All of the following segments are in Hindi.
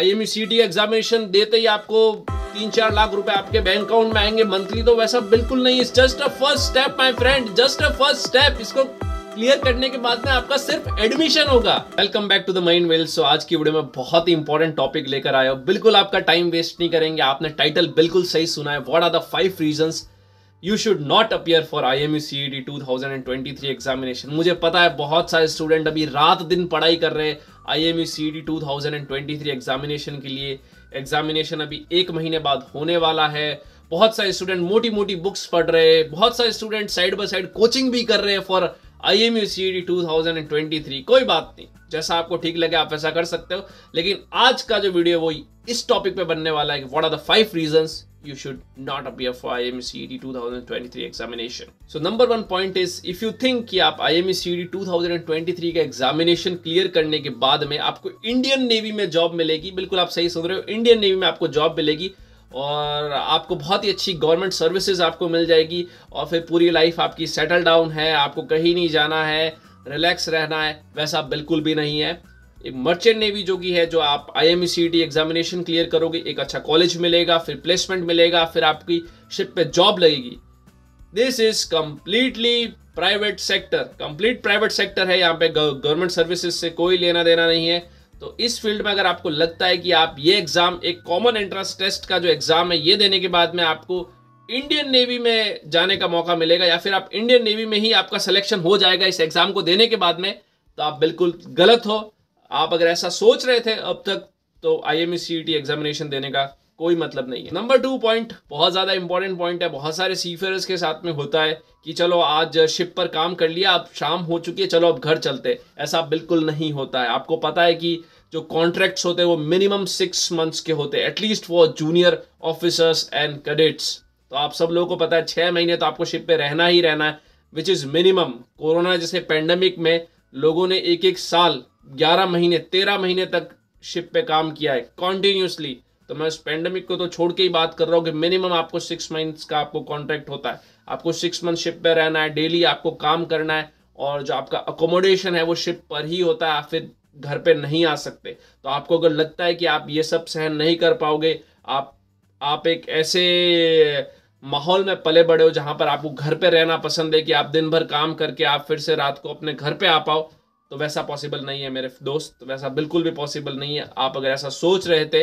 आई एम एग्जामिनेशन देते ही आपको तीन चार लाख रुपए आपके बैंक अकाउंट में आएंगे मंथली तो वैसा बिल्कुल नहीं है just a first step my friend just a first step इसको क्लियर करने के बाद में आपका सिर्फ एडमिशन होगा welcome back to the mind well so आज की वीडियो में बहुत ही इंपॉर्टेंट टॉपिक लेकर आया हूँ बिल्कुल आपका टाइम वेस्ट नहीं करेंगे आपने टाइटल बिल्कुल सही सुना है what are the five reason you should not appear for I M U C D two thousand and twenty three examination मुझे पता है बहुत सारे स्टूडेंट अभी रात दिन पढ़ाई कर रहे हैं I M C D two thousand and twenty three examination के लिए एग्जामिनेशन अभी एक महीने बाद होने वाला है बहुत सारे स्टूडेंट मोटी मोटी बुक्स पढ़ रहे हैं बहुत सारे student side by side coaching भी कर रहे हैं for I M U C D two thousand and twenty three कोई बात नहीं जैसा आपको ठीक लगे आप वैसा कर सकते हो लेकिन आज का जो वीडियो वो इस टॉपिक पे बनने वाला है what are the five reasons you should D two thousand twenty three examination so number one point is if you think कि आप I M C D two thousand twenty three का एग्जामिनेशन क्लियर करने के बाद में आपको इंडियन नेवी में जॉब मिलेगी बिल्कुल आप सही सुन रहे हो इंडियन नेवी में आपको जॉब मिलेगी और आपको बहुत ही अच्छी गवर्नमेंट सर्विसेज आपको मिल जाएगी और फिर पूरी लाइफ आपकी सेटल डाउन है आपको कहीं नहीं जाना है रिलैक्स रहना है वैसा बिल्कुल भी नहीं है एक मर्चेंट नेवी जो की है जो आप आई एम एग्जामिनेशन क्लियर करोगे एक अच्छा कॉलेज मिलेगा फिर प्लेसमेंट मिलेगा फिर आपकी शिप पे जॉब लगेगी this is completely private sector complete private sector है यहाँ पे गवर्नमेंट सर्विसेज से कोई लेना देना नहीं है तो इस फील्ड में अगर आपको लगता है कि आप ये एग्जाम एक कॉमन एंट्रेंस टेस्ट का जो एग्जाम है ये देने के बाद में आपको इंडियन नेवी में जाने का मौका मिलेगा या फिर आप इंडियन नेवी में ही आपका सिलेक्शन हो जाएगा इस एग्जाम को देने के बाद में तो आप बिल्कुल गलत हो आप अगर ऐसा सोच रहे थे अब तक तो आई एम एग्जामिनेशन देने का कोई मतलब नहीं है नंबर टू पॉइंट बहुत ज़्यादा इंपॉर्टेंट पॉइंट है बहुत सारे सीफेयर्स के साथ में होता है कि चलो आज शिप पर काम कर लिया अब शाम हो चुकी है चलो अब घर चलते ऐसा बिल्कुल नहीं होता है आपको पता है कि जो कॉन्ट्रैक्ट्स होते हैं वो मिनिमम सिक्स मंथ्स के होते हैं at least for junior officers and cadets तो आप सब लोगों को पता है छः महीने तो आपको शिप पे रहना ही रहना है विच इज़ मिनिमम कोरोना जैसे पेंडेमिक में लोगों ने एक एक साल ग्यारह महीने तेरह महीने तक शिप पे काम किया है कॉन्टिन्यूसली तो मैं उस पेंडेमिक को तो छोड़ के ही बात कर रहा हूँ कि मिनिमम आपको सिक्स मंथ्स का आपको कॉन्ट्रैक्ट होता है आपको सिक्स मंथ शिप पे रहना है डेली आपको काम करना है और जो आपका अकोमोडेशन है वो शिप पर ही होता है आप फिर घर पे नहीं आ सकते तो आपको अगर लगता है कि आप ये सब सहन नहीं कर पाओगे आप आप एक ऐसे माहौल में पले बड़े हो जहाँ पर आपको घर पे रहना पसंद है कि आप दिन भर काम करके आप फिर से रात को अपने घर पे आ पाओ तो वैसा पॉसिबल नहीं है मेरे दोस्त वैसा बिल्कुल भी पॉसिबल नहीं है आप अगर ऐसा सोच रहे थे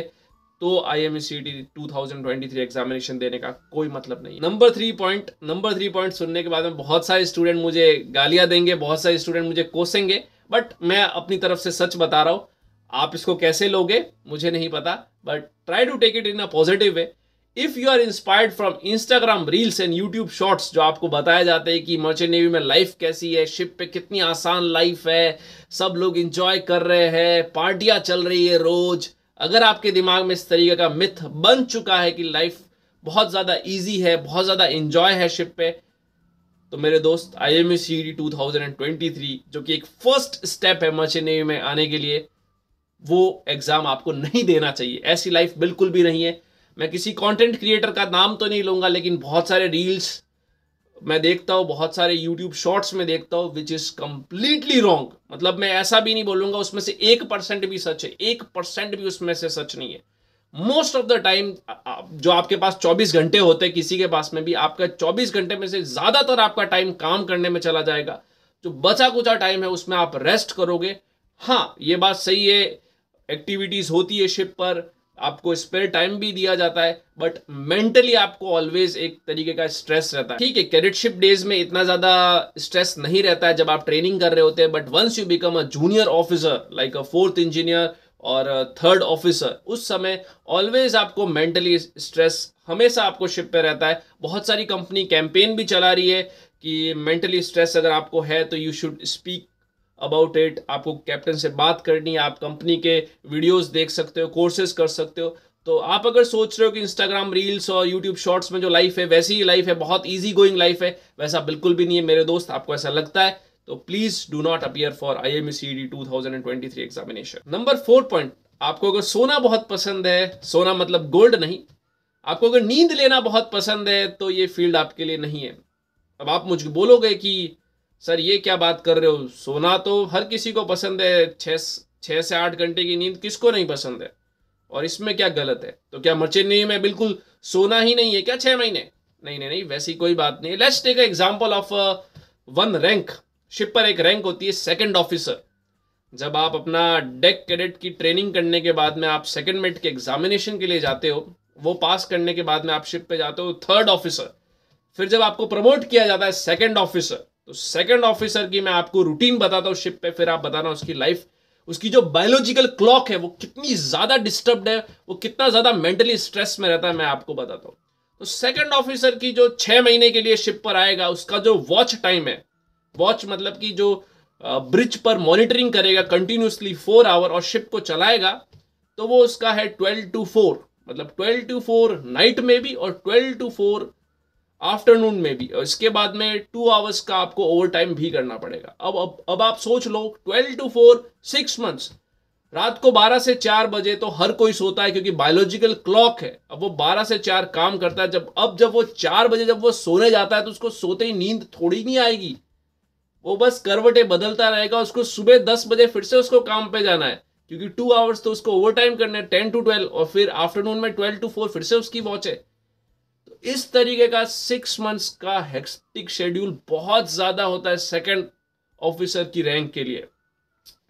तो I M C T two thousand twenty three examination देने का कोई मतलब नहीं number three point number three point सुनने के बाद में बहुत सारे स्टूडेंट मुझे गालियाँ देंगे बहुत सारे स्टूडेंट मुझे कोसेंगे बट मैं अपनी तरफ से सच बता रहा हूँ आप इसको कैसे लोगे मुझे नहीं पता but try to take it in a positive way if you are inspired from Instagram reels and YouTube shorts जो आपको बताया जाता है कि मर्चेंट नेवी में लाइफ कैसी है शिप पे कितनी आसान लाइफ है सब लोग इंजॉय कर रहे हैं पार्टियां चल रही है रोज अगर आपके दिमाग में इस तरीके का मिथ बन चुका है कि लाइफ बहुत ज़्यादा ईजी है बहुत ज़्यादा इंजॉय है शिप पे तो मेरे दोस्त I M S C two जो कि एक फर्स्ट स्टेप है मर्चेंट नेवी में आने के लिए वो एग्ज़ाम आपको नहीं देना चाहिए ऐसी लाइफ बिल्कुल भी नहीं है मैं किसी कंटेंट क्रिएटर का नाम तो नहीं लूंगा लेकिन बहुत सारे रील्स मैं देखता हूँ बहुत सारे यूट्यूब शॉर्ट्स में देखता हूँ विच इज़ कम्प्लीटली रॉन्ग मतलब मैं ऐसा भी नहीं बोलूंगा उसमें से एक परसेंट भी सच है एक परसेंट भी उसमें से सच नहीं है मोस्ट ऑफ द टाइम जो आपके पास 24 घंटे होते हैं किसी के पास में भी आपका 24 घंटे में से ज़्यादातर आपका टाइम काम करने में चला जाएगा जो बचा कुचा टाइम है उसमें आप रेस्ट करोगे हाँ ये बात सही है एक्टिविटीज़ होती है शिप पर आपको स्पेयर टाइम भी दिया जाता है बट मेंटली आपको ऑलवेज एक तरीके का स्ट्रेस रहता है ठीक है कैडेटशिप डेज में इतना ज्यादा स्ट्रेस नहीं रहता है जब आप ट्रेनिंग कर रहे होते हैं but once you become a junior officer like a fourth engineer और थर्ड ऑफिसर उस समय ऑलवेज आपको मेंटली स्ट्रेस हमेशा आपको शिप पे रहता है बहुत सारी कंपनी कैंपेन भी चला रही है कि मेंटली स्ट्रेस अगर आपको है तो you should speak about it आपको कैप्टन से बात करनी है आप कंपनी के वीडियोस देख सकते हो कोर्सेज कर सकते हो तो आप अगर सोच रहे हो कि इंस्टाग्राम रील्स और यूट्यूब शॉर्ट्स में जो लाइफ है वैसी ही लाइफ है बहुत ईजी गोइंग लाइफ है वैसा बिल्कुल भी नहीं है मेरे दोस्त आपको ऐसा लगता है तो please do not appear for I M C D two thousand and twenty three examination number four point आपको अगर सोना बहुत पसंद है सोना मतलब गोल्ड नहीं आपको अगर नींद लेना बहुत पसंद है तो ये फील्ड आपके लिए नहीं है अब आप मुझे बोलोगे कि सर ये क्या बात कर रहे हो सोना तो हर किसी को पसंद है छः छः से आठ घंटे की नींद किसको नहीं पसंद है और इसमें क्या गलत है तो क्या मर्चेंट में बिल्कुल सोना ही नहीं है क्या छः महीने नहीं नहीं नहीं वैसी कोई बात नहीं let's take example of one rank ship पर एक रैंक होती है सेकेंड ऑफिसर जब आप अपना डेक कैडेट की ट्रेनिंग करने के बाद में आप सेकेंड मेट के एग्जामिनेशन के लिए जाते हो वो पास करने के बाद में आप शिप पे जाते हो थर्ड ऑफिसर फिर जब आपको प्रमोट किया जाता है सेकेंड ऑफिसर तो सेकंड ऑफिसर की मैं आपको रूटीन बताता हूँ शिप पे फिर आप बताना उसकी लाइफ उसकी जो बायोलॉजिकल क्लॉक है वो कितनी ज़्यादा डिस्टर्ब्ड है वो कितना ज़्यादा मेंटली स्ट्रेस में रहता है मैं आपको बताता हूं तो सेकंड ऑफिसर की जो छह महीने के लिए शिप पर आएगा उसका जो वॉच टाइम है वॉच मतलब कि जो ब्रिज पर मॉनिटरिंग करेगा कंटिन्यूसली फोर आवर और शिप को चलाएगा तो वो उसका है ट्वेल्व टू फोर मतलब ट्वेल्व टू फोर नाइट में भी और ट्वेल्व टू फोर आफ्टरनून में भी और इसके बाद में टू आवर्स का आपको ओवर टाइम भी करना पड़ेगा अब अब अब आप सोच लो twelve to four six months रात को 12 से 4 बजे तो हर कोई सोता है क्योंकि बायोलॉजिकल क्लॉक है अब वो 12 से 4 काम करता है जब अब जब वो 4 बजे जब वो सोने जाता है तो उसको सोते ही नींद थोड़ी नहीं आएगी वो बस करवटे बदलता रहेगा उसको सुबह 10 बजे फिर से उसको काम पे जाना है क्योंकि टू आवर्स तो उसको ओवर टाइम करना है टेन टू ट्वेल्व और फिर आफ्टरनून में ट्वेल्व टू फोर फिर से उसकी वॉच है इस तरीके का सिक्स मंथ्स का हेक्स्टिक शेड्यूल बहुत ज़्यादा होता है सेकंड ऑफिसर की रैंक के लिए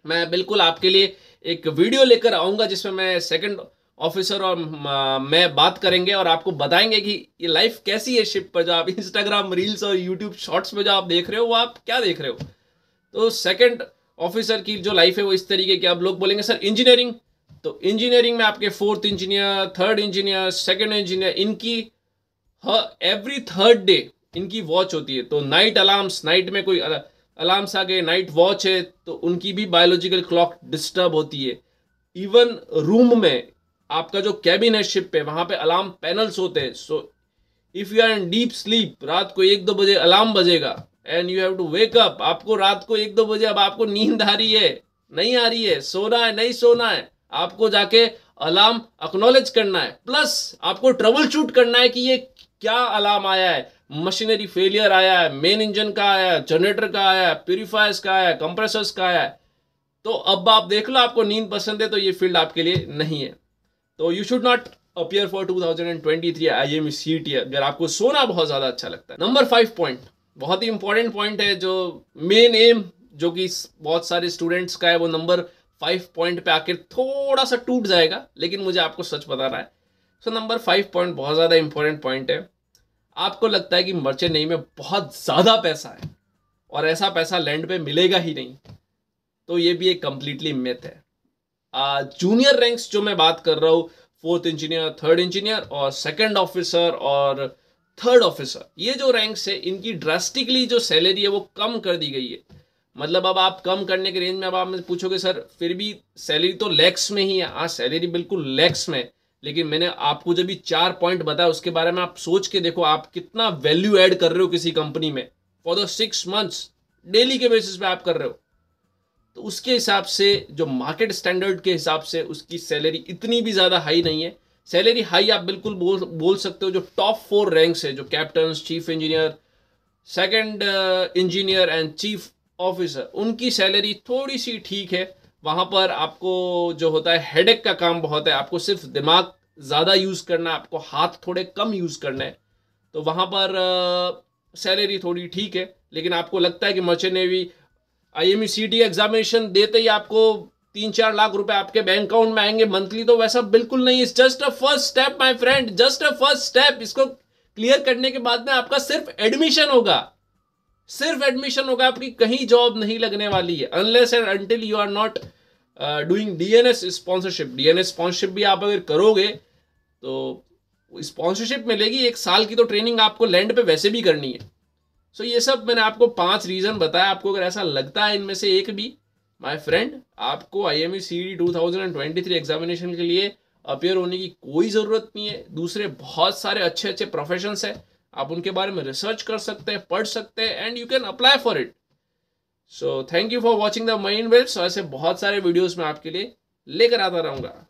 मैं बिल्कुल आपके लिए एक वीडियो लेकर आऊँगा जिसमें मैं सेकंड ऑफिसर और मैं बात करेंगे और आपको बताएंगे कि ये लाइफ कैसी है शिप पर जो आप इंस्टाग्राम रील्स और यूट्यूब शॉर्ट्स में जो आप देख रहे हो वो आप क्या देख रहे हो तो सेकंड ऑफिसर की जो लाइफ है वो इस तरीके की आप लोग बोलेंगे सर इंजीनियरिंग तो इंजीनियरिंग में आपके fourth engineer third engineer second engineer इनकी एवरी थर्ड डे इनकी वॉच होती है तो नाइट अलार्म्स नाइट में कोई अलार्म्स आ गए नाइट वॉच है तो उनकी भी बायोलॉजिकल क्लॉक डिस्टर्ब होती है इवन रूम में आपका जो कैबिन है शिप पे वहाँ पे अलार्म पैनल्स होते हैं so if you are in deep sleep रात को एक दो बजे अलार्म बजेगा and you have to wake up आपको रात को एक दो बजे अब आपको नींद आ रही है नहीं आ रही है सोना है नहीं सोना है आपको जाके अलार्म अक्नोलेज करना है प्लस आपको ट्रबल शूट करना है कि ये क्या अलार्म आया है मशीनरी फेलियर आया है मेन इंजन का आया है जनरेटर का आया है प्यूरिफायर्स का आया है कंप्रेसर्स का आया है तो अब आप देख लो आपको नींद पसंद है तो ये फील्ड आपके लिए नहीं है तो you should not appear for 2023 I M CET अगर आपको सोना बहुत ज़्यादा अच्छा लगता है नंबर फाइव पॉइंट बहुत ही इंपॉर्टेंट पॉइंट है जो मेन एम जो कि बहुत सारे स्टूडेंट्स का है वो नंबर फाइव पॉइंट पे आकर थोड़ा सा टूट जाएगा लेकिन मुझे आपको सच बताना है सो नंबर फाइव पॉइंट बहुत ज़्यादा इंपॉर्टेंट पॉइंट है आपको लगता है कि मर्चेंट नेवी में बहुत ज़्यादा पैसा है और ऐसा पैसा लैंड पे मिलेगा ही नहीं तो ये भी एक कम्प्लीटली मिथ है जूनियर रैंक्स जो मैं बात कर रहा हूँ फोर्थ इंजीनियर थर्ड इंजीनियर और सेकंड ऑफिसर और थर्ड ऑफिसर ये जो रैंक्स है इनकी ड्रास्टिकली जो सैलरी है वो कम कर दी गई है मतलब अब आप कम करने के रेंज में अब आप पूछोगे सर फिर भी सैलरी तो लैक्स में ही है हाँ सैलरी बिल्कुल लैक्स में लेकिन मैंने आपको जब भी चार पॉइंट बताया उसके बारे में आप सोच के देखो आप कितना वैल्यू ऐड कर रहे हो किसी कंपनी में for the six months daily के बेसिस पे आप कर रहे हो तो उसके हिसाब से जो मार्केट स्टैंडर्ड के हिसाब से उसकी सैलरी इतनी भी ज़्यादा हाई नहीं है सैलरी हाई आप बिल्कुल बोल बोल सकते हो जो टॉप फोर रैंक्स है जो captain chief engineer second engineer and chief officer उनकी सैलरी थोड़ी सी ठीक है वहाँ पर आपको जो होता है हेडेक का काम बहुत है आपको सिर्फ दिमाग ज़्यादा यूज़ करना है आपको हाथ थोड़े कम यूज़ करना है तो वहाँ पर सैलरी थोड़ी ठीक है लेकिन आपको लगता है कि merchant navy I M C T examination देते ही आपको तीन चार लाख रुपए आपके बैंक अकाउंट में आएंगे मंथली तो वैसा बिल्कुल नहीं is just a first step my friend just a first step इसको क्लियर करने के बाद में आपका सिर्फ एडमिशन होगा सिर्फ एडमिशन होगा आपकी कहीं जॉब नहीं लगने वाली है unless and until you are not doing DNS sponsorship DNS sponsorship भी आप अगर करोगे तो स्पॉन्सरशिप मिलेगी एक साल की तो ट्रेनिंग आपको लैंड पे वैसे भी करनी है सो so, ये सब मैंने आपको पांच रीज़न बताया आपको अगर ऐसा लगता है इनमें से एक भी माय फ्रेंड आपको I M C D two thousand and twenty three examination के लिए अपेयर होने की कोई ज़रूरत नहीं है दूसरे बहुत सारे अच्छे अच्छे प्रोफेशंस हैं आप उनके बारे में रिसर्च कर सकते हैं पढ़ सकते हैं and you can apply for it so thank you for watching the Mind Wells ऐसे बहुत सारे वीडियोज़ में आपके लिए लेकर आता रहूँगा